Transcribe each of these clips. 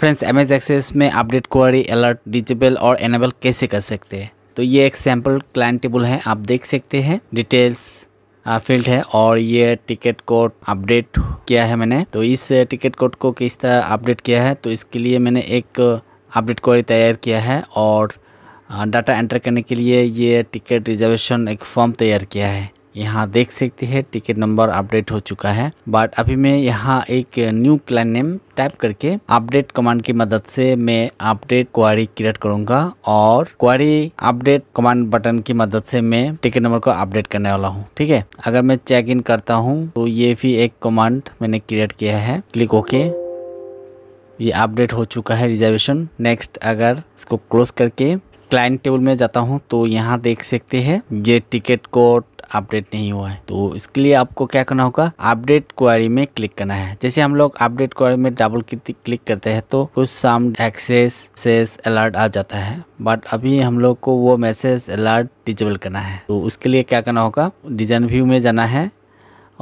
friends M S Access में update query alert disable और enable कैसे कर सकते हैं तो ये एक सैम्पल क्लाइंट टेबल है आप देख सकते हैं डिटेल्स फील्ड है और ये टिकट कोड अपडेट किया है मैंने तो इस टिकट कोड को किस तरह अपडेट किया है तो इसके लिए मैंने एक अपडेट क्वारी तैयार किया है और डाटा एंटर करने के लिए ये टिकट रिजर्वेशन एक फॉर्म तैयार किया है यहाँ देख सकते हैं टिकट नंबर अपडेट हो चुका है बट अभी मैं यहाँ एक न्यू क्लाइंट नेम टाइप करके अपडेट कमांड की मदद से मैं अपडेट क्वारी क्रिएट करूंगा और क्वारी अपडेट कमांड बटन की मदद से मैं टिकट नंबर को अपडेट करने वाला हूँ ठीक है अगर मैं चेक इन करता हूँ तो ये भी एक कमांड मैंने क्रिएट किया है क्लिक ओके ये अपडेट हो चुका है रिजर्वेशन नेक्स्ट अगर इसको क्लोज करके क्लाइंट टेबल में जाता हूँ तो यहाँ देख सकते हैं ये टिकट कोड अपडेट नहीं हुआ है तो इसके लिए आपको क्या करना होगा अपडेट क्वारी में क्लिक करना है जैसे हम लोग अपडेट क्वारी में डबल क्लिक करते हैं तो कुछ साम एक्सेस सेस अलर्ट आ जाता है बट अभी हम लोग को वो मैसेज अलर्ट डिजेबल करना है तो उसके लिए क्या करना होगा डिजाइन व्यू में जाना है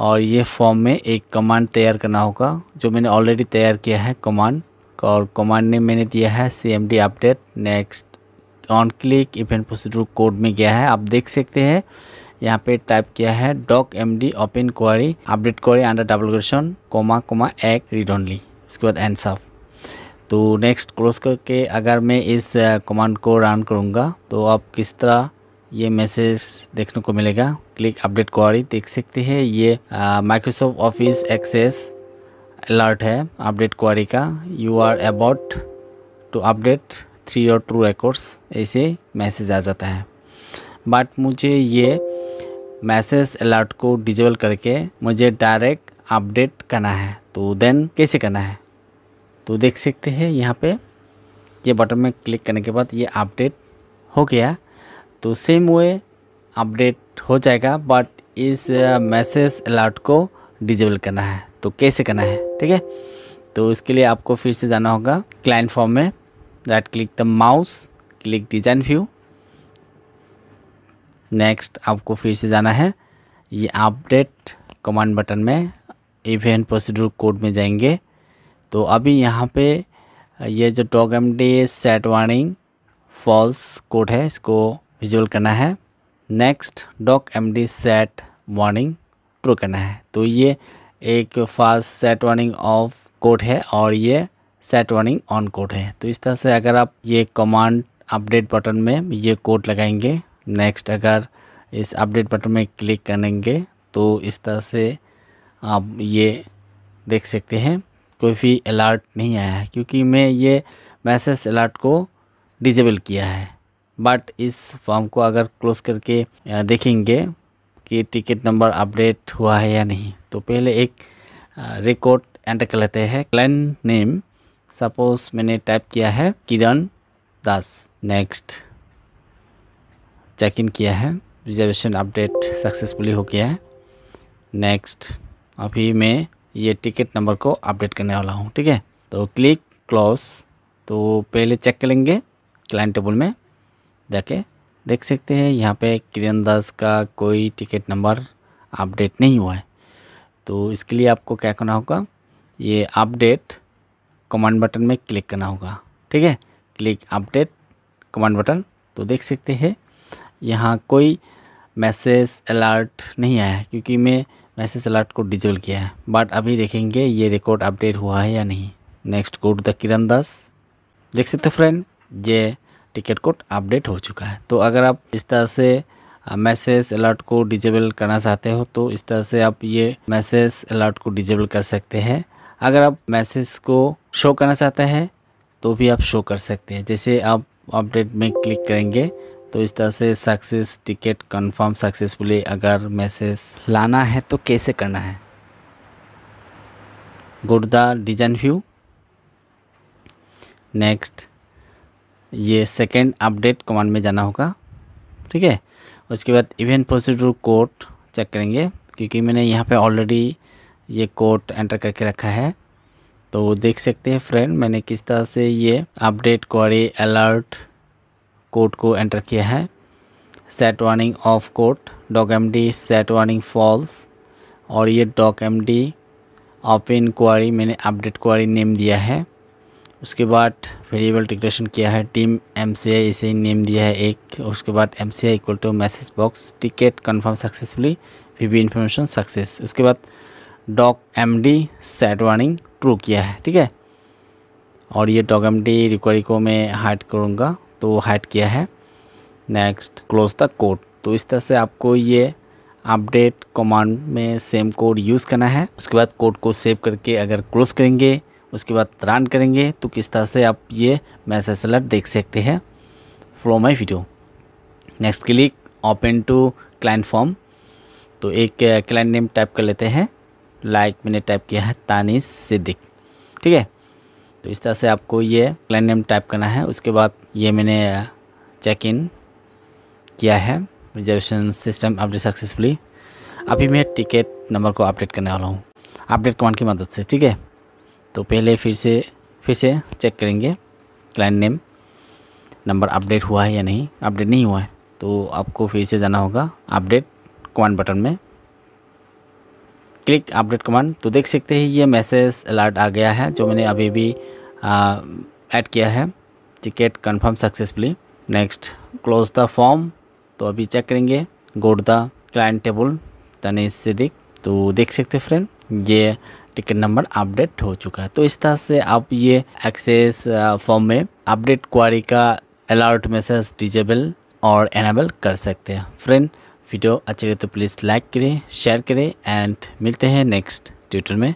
और ये फॉर्म में एक कमांड तैयार करना होगा जो मैंने ऑलरेडी तैयार किया है कमांड और कमांड ने मैंने दिया है C M D update next on click event procedure code में गया है आप देख सकते हैं यहाँ पे टाइप किया है doc M D open query update query under double question comma comma एक रीड ओनली उसके बाद एंसर तो नेक्स्ट क्लोज करके अगर मैं इस कमांड uh, को रन करूँगा तो आप किस तरह ये मैसेज देखने को मिलेगा क्लिक अपडेट क्वारी देख सकते हैं ये माइक्रोसॉफ्ट ऑफिस एक्सेस अलर्ट है अपडेट क्वारी का you are about to update three और टू रिकॉर्ड्स ऐसे मैसेज आ जाता है बट मुझे ये मैसेज अलर्ट को डिजेबल करके मुझे डायरेक्ट अपडेट करना है तो देन कैसे करना है तो देख सकते हैं यहाँ पे ये बटन में क्लिक करने के बाद ये अपडेट हो गया तो सेम वे अपडेट हो जाएगा बट इस मैसेज अलर्ट को डिजेबल करना है तो कैसे करना है ठीक है तो इसके लिए आपको फिर से जाना होगा क्लाइंट फॉर्म में right click the mouse click design view next आपको फिर से जाना है ये अपडेट कमांड बटन में इवेंट प्रोसीडर कोड में जाएंगे तो अभी यहाँ पे ये जो doc M D set warning false code है इसको विजुअल करना है next doc M D set warning true करना है तो ये एक fast set warning off code है और ये सेट वार्निंग ऑन कोड है तो इस तरह से अगर आप ये कमांड अपडेट बटन में ये कोड लगाएंगे नेक्स्ट अगर इस अपडेट बटन में क्लिक करेंगे तो इस तरह से आप ये देख सकते हैं कोई भी अलर्ट नहीं आया है क्योंकि मैं ये मैसेज अलर्ट को डिजेबल किया है बट इस फॉर्म को अगर क्लोज करके देखेंगे कि टिकट नंबर अपडेट हुआ है या नहीं तो पहले एक रिकॉर्ड एंटर कर लेते हैं क्लाइन नेम सपोज मैंने टाइप किया है किरण दास नेक्स्ट चेक इन किया है रिजर्वेशन अपडेट सक्सेसफुली हो गया है नेक्स्ट अभी मैं ये टिकट नंबर को अपडेट करने वाला हूँ ठीक है तो क्लिक क्लोज तो पहले चेक करेंगे क्लाइंट टेबल में जाके देख सकते हैं यहाँ पे किरण दास का कोई टिकट नंबर अपडेट नहीं हुआ है तो इसके लिए आपको क्या करना होगा ये अपडेट कमांड बटन में क्लिक करना होगा ठीक है क्लिक अपडेट कमांड बटन तो देख सकते हैं यहाँ कोई मैसेज अलर्ट नहीं आया क्योंकि मैं मैसेज अलर्ट को डिजेबल किया है बट अभी देखेंगे ये रिकॉर्ड अपडेट हुआ है या नहीं next code the Kiran Das देख सकते हो फ्रेंड ये टिकट कोड अपडेट हो चुका है तो अगर आप इस तरह से मैसेज अलर्ट को डिजेबल करना चाहते हो तो इस तरह से आप ये मैसेज अलर्ट को डिजेबल कर सकते हैं अगर आप मैसेज को शो करना चाहते हैं तो भी आप शो कर सकते हैं जैसे आप अपडेट में क्लिक करेंगे तो इस तरह से सक्सेस टिकट कंफर्म सक्सेसफुली अगर मैसेज लाना है तो कैसे करना है good the design view next ये सेकेंड अपडेट कमांड में जाना होगा ठीक है उसके बाद इवेंट प्रोसीडर कोड चेक करेंगे क्योंकि मैंने यहाँ पे ऑलरेडी ये कोड एंटर करके रखा है तो देख सकते हैं फ्रेंड मैंने किस तरह से ये अपडेट क्वारी अलर्ट कोड को एंटर किया है set warning off code doc M D set warning false और ये doc M D open query मैंने अपडेट क्वारी नेम दिया है उसके बाद वेरिएबल डिक्लेशन किया है टीम एम सी आई इसे नेम दिया है एक उसके बाद M C I equal to message box ticket confirm successfully V B information success उसके बाद doc M D set warning true किया है ठीक है और ये डॉक एम डी रिक्वारी को मैं हाइड करूँगा तो हाइड किया है नेक्स्ट क्लोज द कोड तो इस तरह से आपको ये अपडेट कमांड में सेम कोड यूज़ करना है उसके बाद कोड को सेव करके अगर क्लोज करेंगे उसके बाद रन करेंगे तो किस तरह से आप ये मैसेज अलर्ट देख सकते हैं from my video next click open to client form तो एक क्लाइंट नेम टाइप कर लेते हैं लाइक मैंने टाइप किया है तानिस सिद्दीक ठीक है तो इस तरह से आपको ये क्लाइन नेम टाइप करना है उसके बाद ये मैंने चेक इन किया है रिजर्वेशन सिस्टम अपडेट सक्सेसफुली अभी मैं टिकट नंबर को अपडेट करने वाला हूँ अपडेट कमांड की मदद से ठीक है तो पहले फिर से फिर से चेक करेंगे क्लाइंट नेम नंबर अपडेट हुआ है या नहीं अपडेट नहीं हुआ है तो आपको फिर से जाना होगा अपडेट कमांड बटन में क्लिक अपडेट कमांड तो देख सकते हैं ये मैसेज अलर्ट आ गया है जो मैंने अभी भी ऐड किया है ticket confirm successfully next close the form तो अभी चेक करेंगे good the client table Tanish Siddique तो देख सकते फ्रेंड ये टिकट नंबर अपडेट हो चुका है तो इस तरह से आप ये एक्सेस फॉर्म में अपडेट क्वारी का अलर्ट मैसेज डिजेबल और एनेबल कर सकते हैं फ्रेंड वीडियो अच्छी लगे तो प्लीज़ लाइक करें शेयर करें एंड मिलते हैं नेक्स्ट ट्यूटर में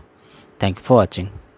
थैंक यू फॉर वॉचिंग